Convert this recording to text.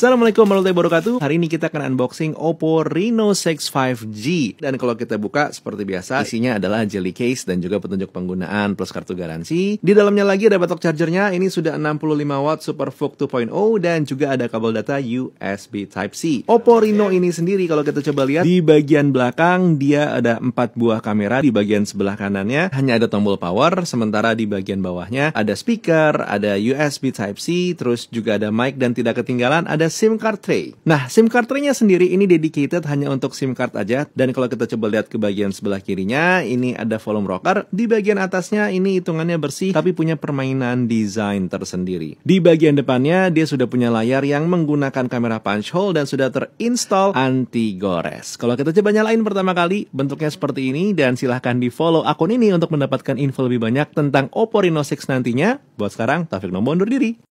Assalamualaikum warahmatullahi wabarakatuh. Hari ini kita akan unboxing Oppo Reno 6 5G. Dan kalau kita buka seperti biasa, isinya adalah jelly case dan juga petunjuk penggunaan plus kartu garansi. Di dalamnya lagi ada batok chargernya, ini sudah 65 watt SuperVOOC 2.0 dan juga ada kabel data USB Type C. Oppo Reno ini sendiri kalau kita coba lihat di bagian belakang dia ada 4 buah kamera, di bagian sebelah kanannya hanya ada tombol power, sementara di bagian bawahnya ada speaker, ada USB Type C, terus juga ada mic dan tidak ketinggalan ada SIM card tray. Nah, SIM card tray-nya sendiri ini dedicated hanya untuk SIM card aja. Dan kalau kita coba lihat ke bagian sebelah kirinya, ini ada volume rocker. Di bagian atasnya ini hitungannya bersih, tapi punya permainan desain tersendiri. Di bagian depannya, dia sudah punya layar yang menggunakan kamera punch hole dan sudah terinstall anti gores. Kalau kita coba nyalain pertama kali, bentuknya seperti ini dan silahkan di follow akun ini untuk mendapatkan info lebih banyak tentang Oppo Reno 6 nantinya. Buat sekarang, Taufik Nombo undur diri.